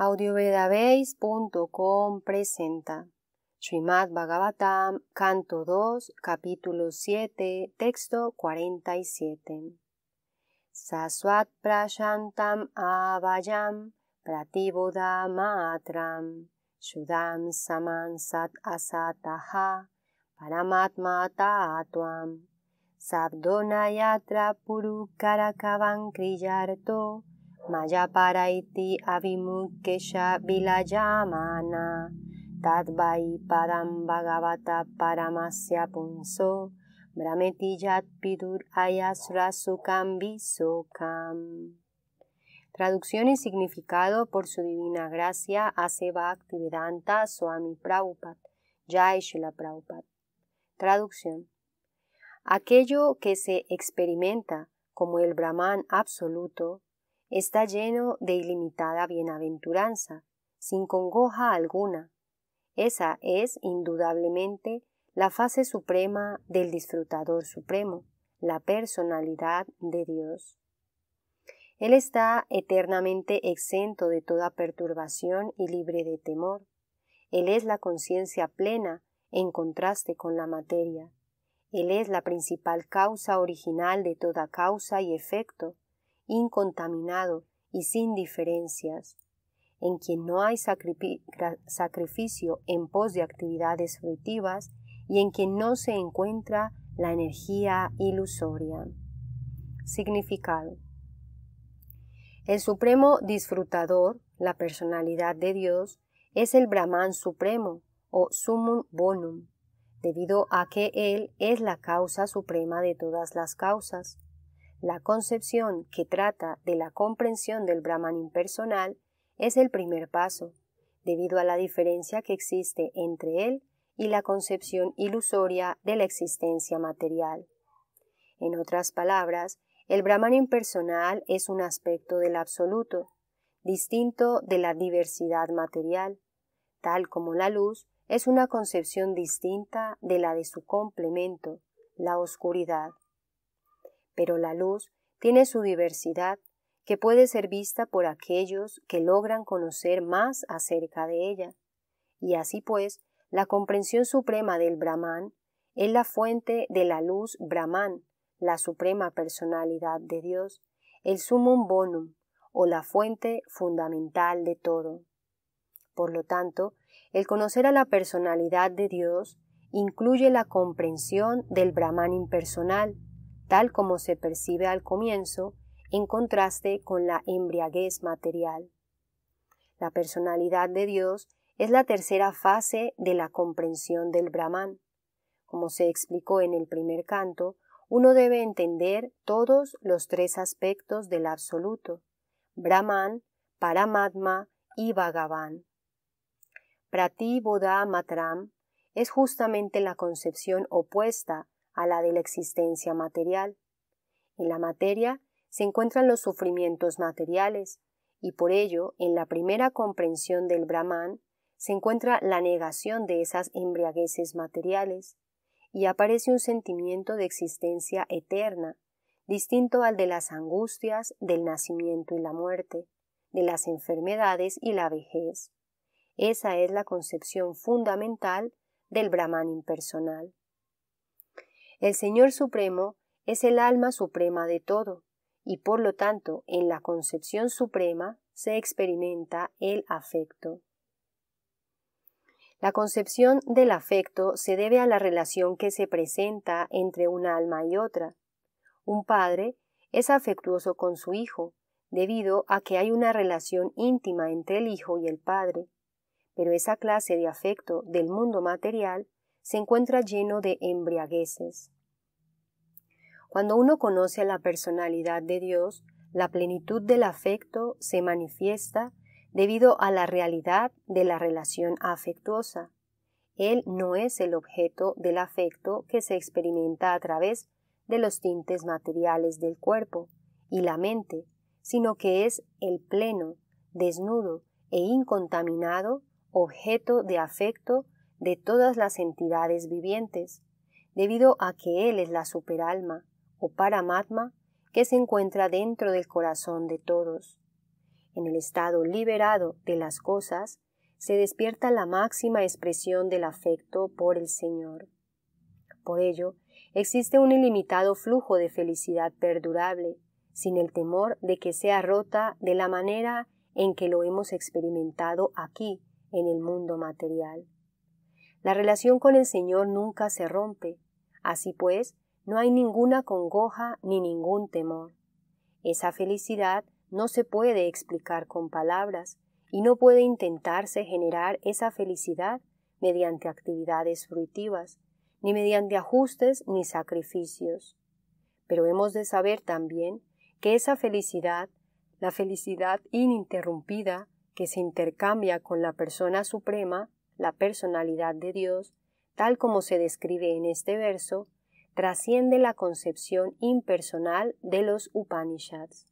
audiovedabase.com presenta Srimad Bhagavatam, canto 2, capítulo 7, texto 47. Saswat prashantam avayam pratiboda matram shudam samansat asataha paramatma tatuam sabdonayatra purukarakavan kriyarto para iti avimukesha vilayamana tadvai padam bhagavata paramasya punso brahmeti yat pidur ayasra sukam visokam. Traducción y significado por su divina gracia hace Bhaktivedanta Swami Prabhupada, Jai Shila Prabhupada. Traducción. Aquello que se experimenta como el Brahman absoluto está lleno de ilimitada bienaventuranza, sin congoja alguna. Esa es, indudablemente, la fase suprema del disfrutador supremo, la personalidad de Dios. Él está eternamente exento de toda perturbación y libre de temor. Él es la conciencia plena en contraste con la materia. Él es la principal causa original de toda causa y efecto, incontaminado y sin diferencias, en quien no hay sacrificio en pos de actividades fruitivas y en quien no se encuentra la energía ilusoria. Significado. El supremo disfrutador, la personalidad de Dios, es el Brahman supremo o Summum Bonum, debido a que Él es la causa suprema de todas las causas. La concepción que trata de la comprensión del Brahman impersonal es el primer paso, debido a la diferencia que existe entre él y la concepción ilusoria de la existencia material. En otras palabras, el Brahman impersonal es un aspecto del absoluto, distinto de la diversidad material, tal como la luz es una concepción distinta de la de su complemento, la oscuridad pero la luz tiene su diversidad que puede ser vista por aquellos que logran conocer más acerca de ella. Y así pues, la comprensión suprema del Brahman es la fuente de la luz Brahman, la suprema personalidad de Dios, el Sumum bonum, o la fuente fundamental de todo. Por lo tanto, el conocer a la personalidad de Dios incluye la comprensión del Brahman impersonal, tal como se percibe al comienzo, en contraste con la embriaguez material. La personalidad de Dios es la tercera fase de la comprensión del Brahman. Como se explicó en el primer canto, uno debe entender todos los tres aspectos del absoluto, Brahman, Paramatma y Bhagavan. Prati Matram es justamente la concepción opuesta a la de la existencia material. En la materia se encuentran los sufrimientos materiales, y por ello, en la primera comprensión del Brahman, se encuentra la negación de esas embriagueces materiales, y aparece un sentimiento de existencia eterna, distinto al de las angustias del nacimiento y la muerte, de las enfermedades y la vejez. Esa es la concepción fundamental del Brahman impersonal. El Señor Supremo es el alma suprema de todo, y por lo tanto en la concepción suprema se experimenta el afecto. La concepción del afecto se debe a la relación que se presenta entre un alma y otra. Un padre es afectuoso con su hijo, debido a que hay una relación íntima entre el hijo y el padre. Pero esa clase de afecto del mundo material se encuentra lleno de embriagueces. Cuando uno conoce la personalidad de Dios, la plenitud del afecto se manifiesta debido a la realidad de la relación afectuosa. Él no es el objeto del afecto que se experimenta a través de los tintes materiales del cuerpo y la mente, sino que es el pleno, desnudo e incontaminado objeto de afecto de todas las entidades vivientes, debido a que Él es la superalma, o paramatma que se encuentra dentro del corazón de todos. En el estado liberado de las cosas, se despierta la máxima expresión del afecto por el Señor. Por ello, existe un ilimitado flujo de felicidad perdurable, sin el temor de que sea rota de la manera en que lo hemos experimentado aquí, en el mundo material. La relación con el Señor nunca se rompe. Así pues, no hay ninguna congoja ni ningún temor. Esa felicidad no se puede explicar con palabras y no puede intentarse generar esa felicidad mediante actividades fruitivas, ni mediante ajustes ni sacrificios. Pero hemos de saber también que esa felicidad, la felicidad ininterrumpida que se intercambia con la persona suprema, la personalidad de Dios, tal como se describe en este verso, trasciende la concepción impersonal de los Upanishads.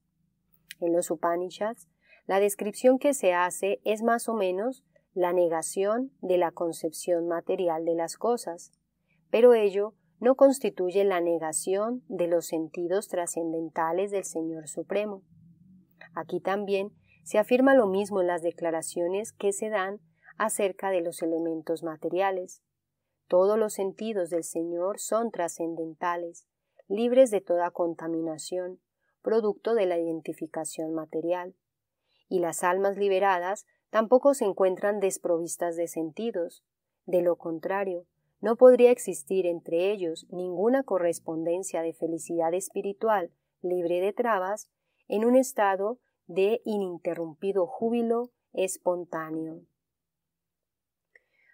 En los Upanishads, la descripción que se hace es más o menos la negación de la concepción material de las cosas, pero ello no constituye la negación de los sentidos trascendentales del Señor Supremo. Aquí también se afirma lo mismo en las declaraciones que se dan acerca de los elementos materiales. Todos los sentidos del Señor son trascendentales, libres de toda contaminación, producto de la identificación material. Y las almas liberadas tampoco se encuentran desprovistas de sentidos. De lo contrario, no podría existir entre ellos ninguna correspondencia de felicidad espiritual libre de trabas en un estado de ininterrumpido júbilo espontáneo.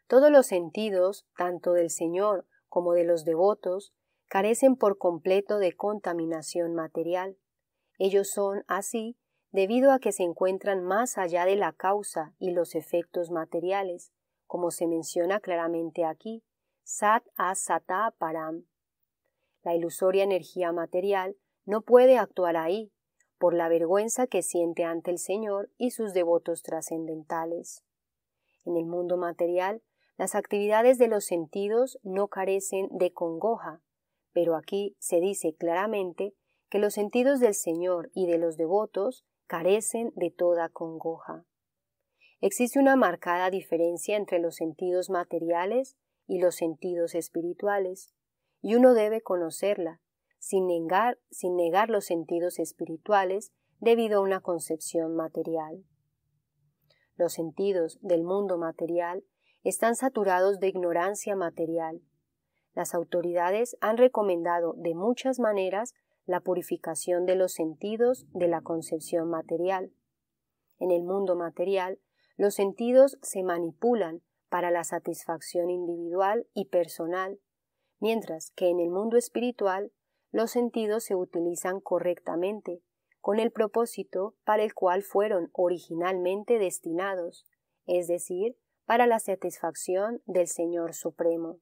Todos los sentidos, tanto del Señor como de los devotos, carecen por completo de contaminación material. Ellos son así debido a que se encuentran más allá de la causa y los efectos materiales, como se menciona claramente aquí, sat asata param. La ilusoria energía material no puede actuar ahí, por la vergüenza que siente ante el Señor y sus devotos trascendentales. En el mundo material las actividades de los sentidos no carecen de congoja, pero aquí se dice claramente que los sentidos del Señor y de los devotos carecen de toda congoja. Existe una marcada diferencia entre los sentidos materiales y los sentidos espirituales, y uno debe conocerla, sin negar, los sentidos espirituales debido a una concepción material. Los sentidos del mundo material están saturados de ignorancia material. Las autoridades han recomendado de muchas maneras la purificación de los sentidos de la concepción material. En el mundo material, los sentidos se manipulan para la satisfacción individual y personal, mientras que en el mundo espiritual los sentidos se utilizan correctamente, con el propósito para el cual fueron originalmente destinados, es decir, para la satisfacción del Señor Supremo.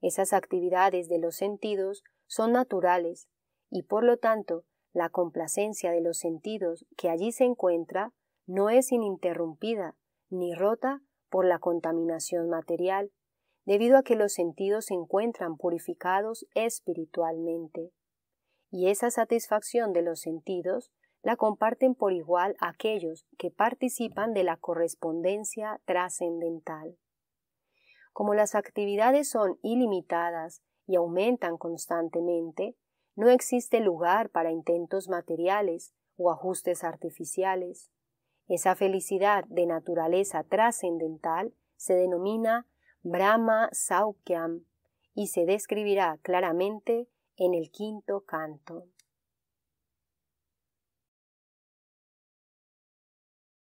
Esas actividades de los sentidos son naturales y por lo tanto la complacencia de los sentidos que allí se encuentra no es ininterrumpida ni rota por la contaminación material, debido a que los sentidos se encuentran purificados espiritualmente. Y esa satisfacción de los sentidos la comparten por igual aquellos que participan de la correspondencia trascendental. Como las actividades son ilimitadas y aumentan constantemente, no existe lugar para intentos materiales o ajustes artificiales. Esa felicidad de naturaleza trascendental se denomina Brahma Saukyam y se describirá claramente en el quinto canto.